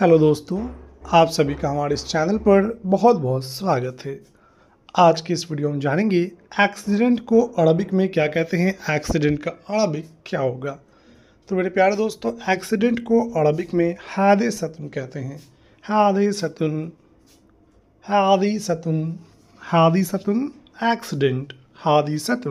hello दोस्तों आप सभी का हमारे इस चैनल पर बहुत बहुत स्वागत है आज के इस वीडियो में जानेंगे एक्सीडेंट को अरबिक में क्या कहते हैं एक्सीडेंट का अरबिक क्या होगा तो मेरे प्यारे दोस्तों एक्सीडेंट को अरबिक में हाद सतुन कहते हैं हाद सतुन हादी सतुन हादी सतुन एक्सीडेंट हादी सतुन